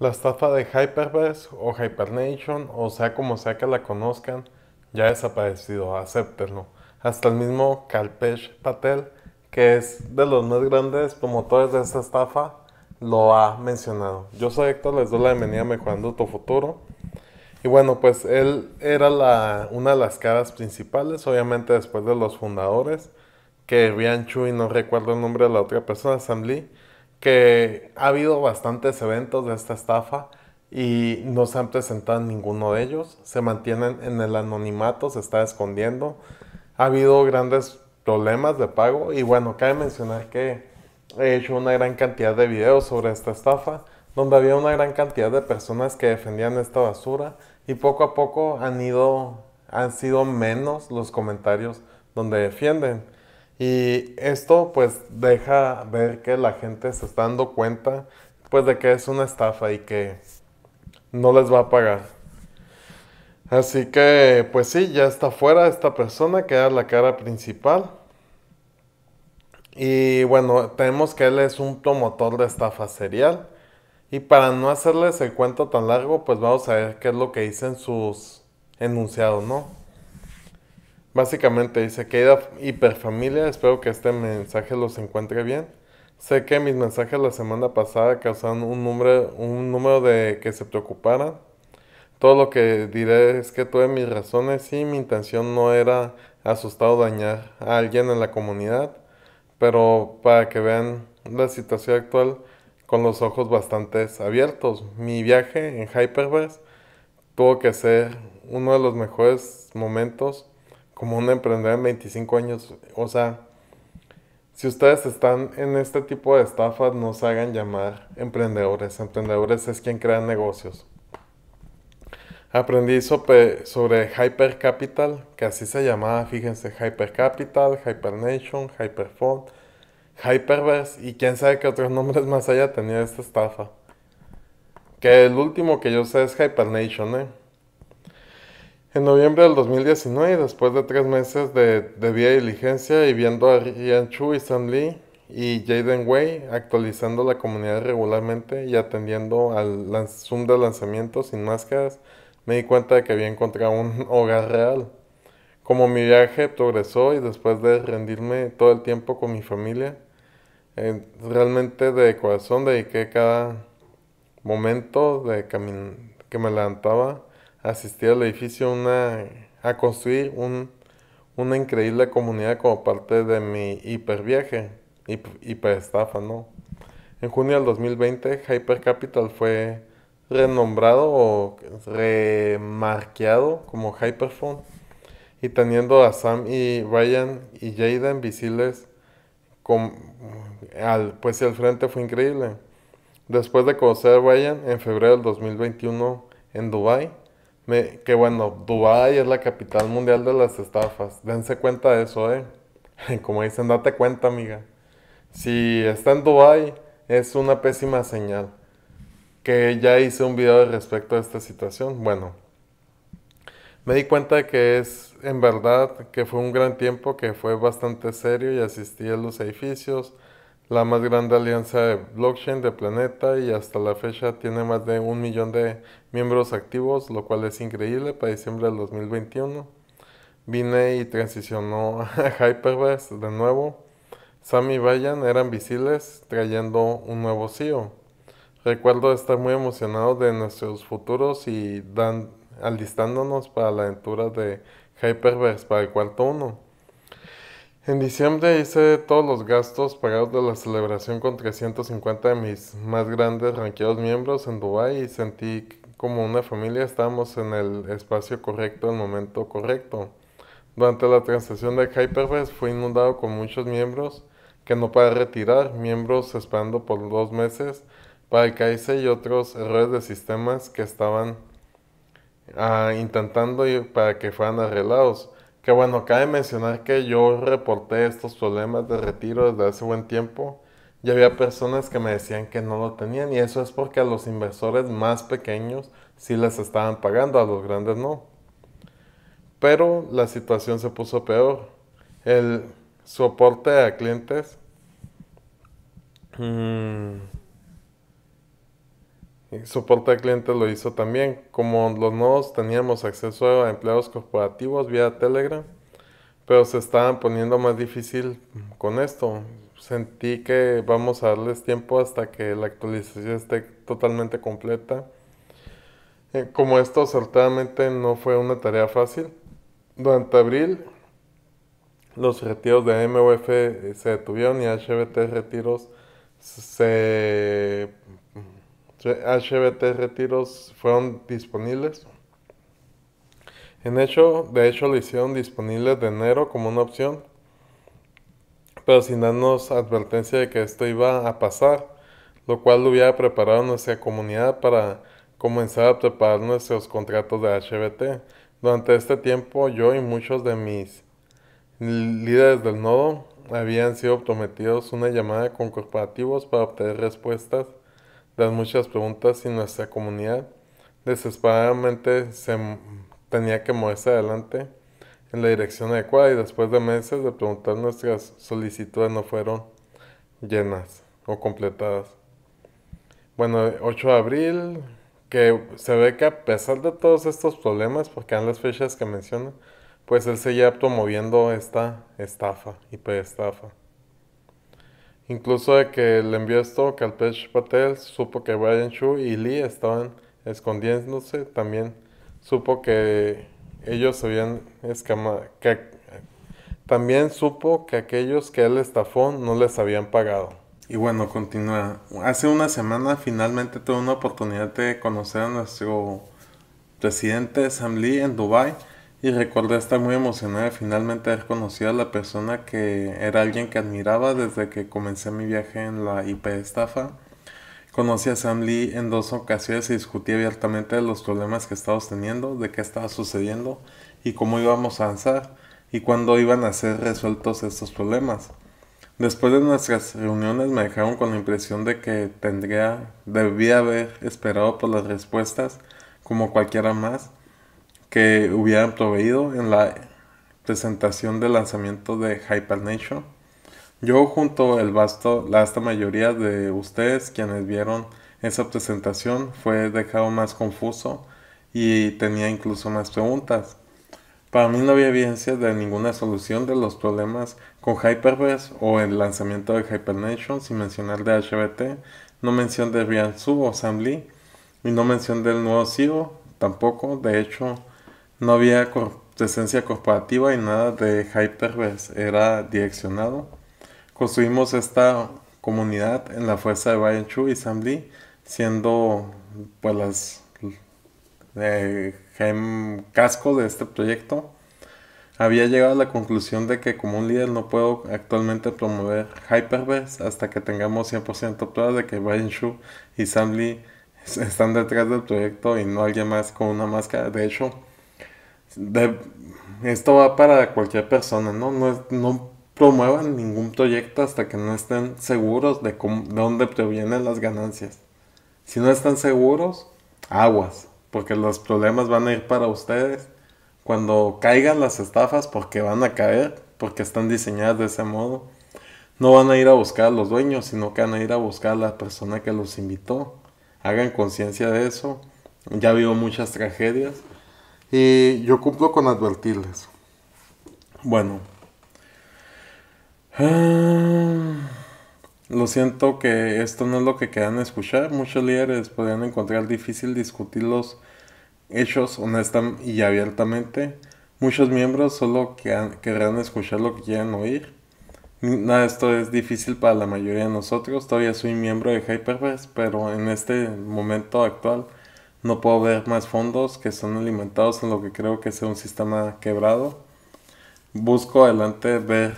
La estafa de Hyperverse o Hypernation, o sea como sea que la conozcan, ya ha desaparecido, acéptenlo. Hasta el mismo Kalpesh Patel, que es de los más grandes promotores de esta estafa, lo ha mencionado. Yo soy Héctor, les doy la bienvenida a Mejorando Tu Futuro. Y bueno, pues él era una de las caras principales, obviamente después de los fundadores, que Bianchu y no recuerdo el nombre de la otra persona, Sam Lee, que ha habido bastantes eventos de esta estafa y no se han presentado ninguno de ellos. Se mantienen en el anonimato, se está escondiendo. Ha habido grandes problemas de pago y bueno, cabe mencionar que he hecho una gran cantidad de videos sobre esta estafa, donde había una gran cantidad de personas que defendían esta basura y poco a poco han ido, han sido menos los comentarios donde defienden. Y esto pues deja ver que la gente se está dando cuenta pues de que es una estafa y que no les va a pagar. Así que pues sí, ya está fuera esta persona que era la cara principal. Y bueno, tenemos que él es un promotor de estafa serial. Y para no hacerles el cuento tan largo, pues vamos a ver qué es lo que dicen sus enunciados, ¿no? Básicamente dice, querida hiperfamilia, espero que este mensaje los encuentre bien. Sé que mis mensajes la semana pasada causaron un número, un número de que se preocuparan. Todo lo que diré es que tuve mis razones y mi intención no era asustar o dañar a alguien en la comunidad, pero para que vean la situación actual con los ojos bastante abiertos. Mi viaje en Hyperverse tuvo que ser uno de los mejores momentos como un emprendedor en 25 años, o sea, si ustedes están en este tipo de estafa, no se hagan llamar emprendedores. Emprendedores es quien crea negocios. Aprendí sobre, sobre Hyper Capital, que así se llamaba, fíjense, Hyper Capital, Hyper Nation, Fund, Hyperverse y quién sabe qué otros nombres más haya tenido esta estafa. Que el último que yo sé es Hyper Nation, ¿eh? En noviembre del 2019, después de tres meses de, de vía diligencia y viendo a Rian Chu y Sam Lee y Jaden Wei actualizando la comunidad regularmente y atendiendo al Zoom de lanzamiento sin máscaras, me di cuenta de que había encontrado un hogar real. Como mi viaje progresó y después de rendirme todo el tiempo con mi familia, eh, realmente de corazón dediqué cada momento de que me levantaba asistir al edificio una, a construir una increíble comunidad como parte de mi hiperviaje, hiperestafa, ¿no? En junio del 2020, Hyper Capital fue renombrado o remarqueado como Hyperphone y teniendo a Sam y Ryan y Jaden visibles con, al, pues el frente fue increíble. Después de conocer a Ryan en febrero del 2021 en Dubai, que bueno, Dubái es la capital mundial de las estafas. Dense cuenta de eso, ¿eh? Como dicen, date cuenta, amiga. Si está en Dubái, es una pésima señal. Que ya hice un video respecto a esta situación. Bueno, me di cuenta de que es en verdad que fue un gran tiempo, que fue bastante serio y asistí a los edificios, la más grande alianza de blockchain del planeta y hasta la fecha tiene más de un millón de miembros activos, lo cual es increíble para diciembre del 2021. Vine y transicionó a Hyperverse de nuevo. Sam y Bayan eran visibles trayendo un nuevo CEO. Recuerdo estar muy emocionado de nuestros futuros y dan, alistándonos para la aventura de Hyperverse para el cuarto uno. En diciembre hice todos los gastos pagados de la celebración con 350 de mis más grandes ranqueados miembros en Dubai y sentí como una familia estábamos en el espacio correcto en el momento correcto. Durante la transacción de Hyperfest fui inundado con muchos miembros que no para retirar, miembros esperando por dos meses para el y otros errores de sistemas que estaban ah, intentando intentando para que fueran arreglados. Que bueno, cabe mencionar que yo reporté estos problemas de retiro desde hace buen tiempo y había personas que me decían que no lo tenían y eso es porque a los inversores más pequeños sí les estaban pagando, a los grandes no. Pero la situación se puso peor. El soporte a clientes... Mmm, soporte al cliente lo hizo también. Como los nodos teníamos acceso a empleados corporativos vía Telegram, pero se estaban poniendo más difícil con esto. Sentí que vamos a darles tiempo hasta que la actualización esté totalmente completa. Eh, como esto acertadamente no fue una tarea fácil, durante abril los retiros de MUF se detuvieron y HBT retiros se HBT retiros fueron disponibles. En hecho, de hecho, lo hicieron disponible de enero como una opción, pero sin darnos advertencia de que esto iba a pasar, lo cual lo hubiera preparado nuestra comunidad para comenzar a preparar nuestros contratos de HBT. Durante este tiempo, yo y muchos de mis líderes del nodo habían sido prometidos una llamada con corporativos para obtener respuestas las muchas preguntas y nuestra comunidad desesperadamente se tenía que moverse adelante en la dirección adecuada y después de meses de preguntar nuestras solicitudes no fueron llenas o completadas. Bueno, 8 de abril, que se ve que a pesar de todos estos problemas, porque eran las fechas que menciono, pues él seguía promoviendo esta estafa, y hiperestafa. Incluso de que le envió esto, Kalpesh Patel supo que Brian Shu y Lee estaban escondiéndose. También supo que ellos habían escamado. También supo que aquellos que él estafó no les habían pagado. Y bueno, continúa. Hace una semana finalmente tuve una oportunidad de conocer a nuestro presidente Sam Lee en Dubai y recordé estar muy emocionada de finalmente haber conocido a la persona que era alguien que admiraba desde que comencé mi viaje en la IP estafa. Conocí a Sam Lee en dos ocasiones y discutí abiertamente de los problemas que estábamos teniendo, de qué estaba sucediendo y cómo íbamos a avanzar y cuándo iban a ser resueltos estos problemas. Después de nuestras reuniones me dejaron con la impresión de que tendría, debía haber esperado por las respuestas como cualquiera más que hubieran proveído en la presentación de lanzamiento de Hypernation. Yo junto el vasto, la vasta mayoría de ustedes quienes vieron esa presentación fue dejado más confuso y tenía incluso más preguntas. Para mí no había evidencia de ninguna solución de los problemas con Hyperverse o el lanzamiento de Hypernation sin mencionar de HBT, no mención de Su o Sam y no mención del nuevo CEO tampoco. De hecho, no había presencia corporativa y nada de Hyperverse era direccionado. Construimos esta comunidad en la fuerza de Brian Chu y Sam Lee, siendo pues las eh, de este proyecto. Había llegado a la conclusión de que como un líder no puedo actualmente promover Hyperverse hasta que tengamos 100% pruebas de que Brian Shu y Sam Lee están detrás del proyecto y no alguien más con una máscara. De hecho, esto va para cualquier persona, ¿no? promuevan ningún proyecto hasta que no estén seguros de, de dónde provienen las ganancias. Si no están seguros, aguas, porque los problemas van a ir para ustedes. Cuando caigan las estafas, porque van a caer, porque están diseñadas de ese modo, no van a ir a buscar a los dueños, sino que van a ir a buscar a la persona que los invitó. Hagan conciencia de eso. Ya habido muchas tragedias. Y yo cumplo con advertirles. Bueno. Ah, lo siento que esto no es lo que quedan escuchar. Muchos líderes podrían encontrar difícil discutir los hechos honestamente y abiertamente. Muchos miembros solo querrán escuchar lo que quieran oír. Nada, esto es difícil para la mayoría de nosotros. Todavía soy miembro de Hyperverse, pero en este momento actual no puedo ver más fondos que son alimentados en lo que creo que sea un sistema quebrado. Busco adelante ver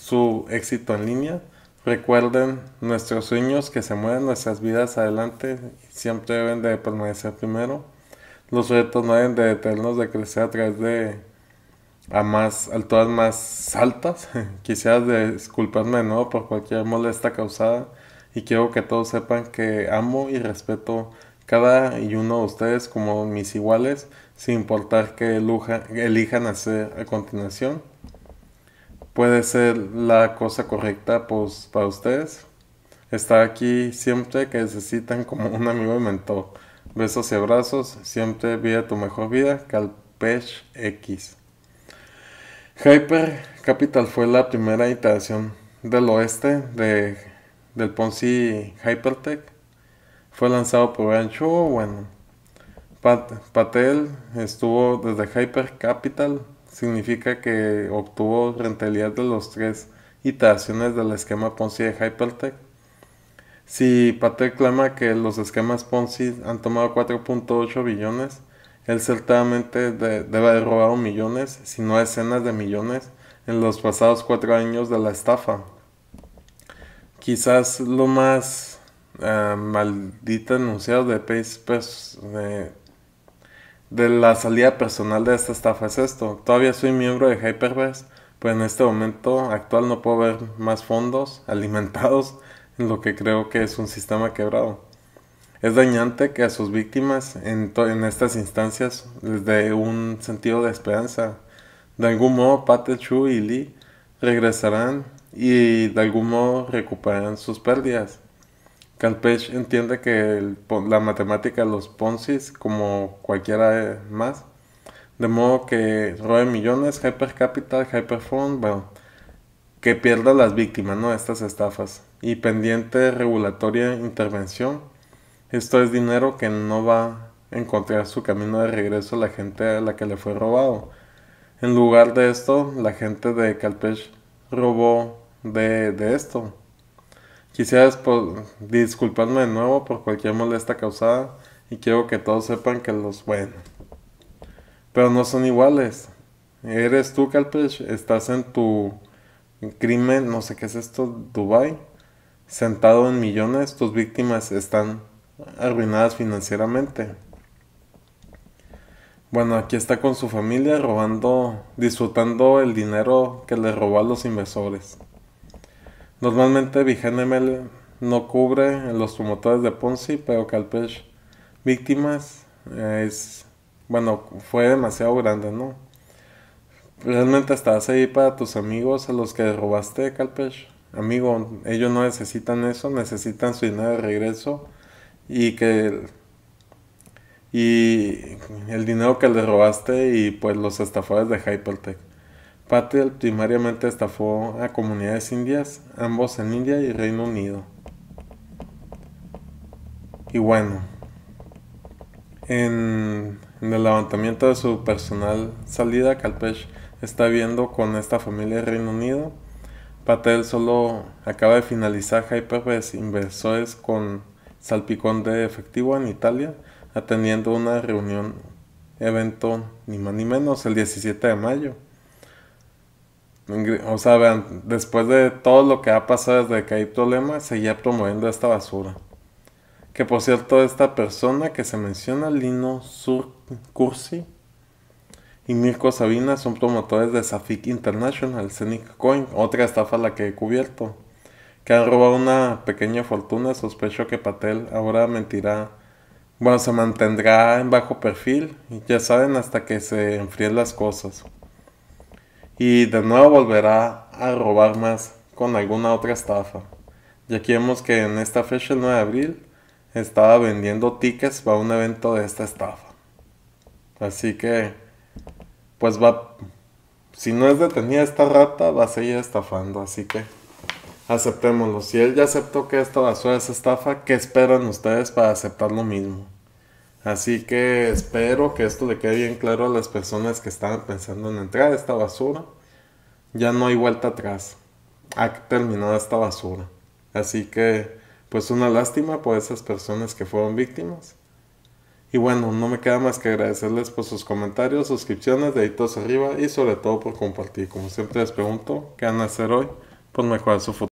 su éxito en línea. Recuerden nuestros sueños que se mueven nuestras vidas adelante siempre deben de permanecer primero. Los retos no deben de detenernos de crecer a través de a más alturas más altas. Quisiera disculparme de nuevo por cualquier molestia causada y quiero que todos sepan que amo y respeto cada y uno de ustedes como mis iguales, sin importar que elijan hacer a continuación. Puede ser la cosa correcta pues, para ustedes. Está aquí siempre que necesitan como un amigo y mentor. Besos y abrazos, siempre vive tu mejor vida, Calpech X. Hyper Capital fue la primera iteración del oeste de, del Ponzi Hypertech fue lanzado por ancho bueno. Patel estuvo desde Hyper Capital, significa que obtuvo rentabilidad de los tres iteraciones del esquema Ponzi de Hypertech. Si Patel clama que los esquemas Ponzi han tomado 4.8 billones, él certamente debe haber robado millones, si no decenas de millones, en los pasados cuatro años de la estafa. Quizás lo más Maldito eh, maldita anunciado de, pues, de, de la salida personal de esta estafa es esto. Todavía soy miembro de Hyperverse, pero pues en este momento actual no puedo ver más fondos alimentados en lo que creo que es un sistema quebrado. Es dañante que a sus víctimas en, en estas instancias les dé un sentido de esperanza. De algún modo, Pate, Chu y Lee regresarán y de algún modo recuperarán sus pérdidas. Calpech entiende que la matemática de los Ponzi como cualquiera más, de modo que robe millones, hyper capital, hyper bueno, que pierda las víctimas, ¿no? Estas estafas. Y pendiente regulatoria intervención. Esto es dinero que no va a encontrar su camino de regreso a la gente a la que le fue robado. En lugar de esto, la gente de Calpech robó de, de esto. Quisiera pues, disculparme de nuevo por cualquier molestia causada y quiero que todos sepan que los bueno. Pero no son iguales. Eres tú, Calpech, estás en tu crimen, no sé qué es esto, Dubai, sentado en millones, tus víctimas están arruinadas financieramente. Bueno, aquí está con su familia robando, disfrutando el dinero que le robó a los inversores. Normalmente VigenML no cubre los promotores de Ponzi, pero Calpech víctimas eh, es, bueno, fue demasiado grande, ¿no? Realmente estás ahí para tus amigos a los que robaste Calpech. Amigo, ellos no necesitan eso, necesitan su dinero de regreso y que y el dinero que les robaste y pues los estafadores de Hypertech. Patel primariamente estafó a comunidades indias, ambos en India y Reino Unido. Y bueno, en, el levantamiento de su personal salida, Calpech está viendo con esta familia Reino Unido. Patel solo acaba de finalizar Hyperbase Inversores con salpicón de efectivo en Italia, atendiendo una reunión, evento ni más ni menos, el 17 de mayo o sea, vean, después de todo lo que ha pasado desde que hay problemas, seguía promoviendo esta basura. Que por cierto, esta persona que se menciona, Lino Sur Cursi y Mirko Sabina, son promotores de Safik International, Scenic Coin, otra estafa a la que he cubierto, que han robado una pequeña fortuna. Sospecho que Patel ahora mentirá, bueno, se mantendrá en bajo perfil, ya saben, hasta que se enfríen las cosas y de nuevo volverá a robar más con alguna otra estafa. Ya que vemos que en esta fecha, el 9 de abril, estaba vendiendo tickets para un evento de esta estafa. Así que, pues va, si no es detenida esta rata, va a seguir estafando. Así que, aceptémoslo. Si él ya aceptó que esta basura es estafa, ¿qué esperan ustedes para aceptar lo mismo? Así que espero que esto le quede bien claro a las personas que estaban pensando en entrar a esta basura. Ya no hay vuelta atrás. Ha terminado esta basura. Así que, pues una lástima por esas personas que fueron víctimas. Y bueno, no me queda más que agradecerles por sus comentarios, suscripciones, deditos arriba y sobre todo por compartir. Como siempre les pregunto, ¿qué van a hacer hoy por mejorar su futuro?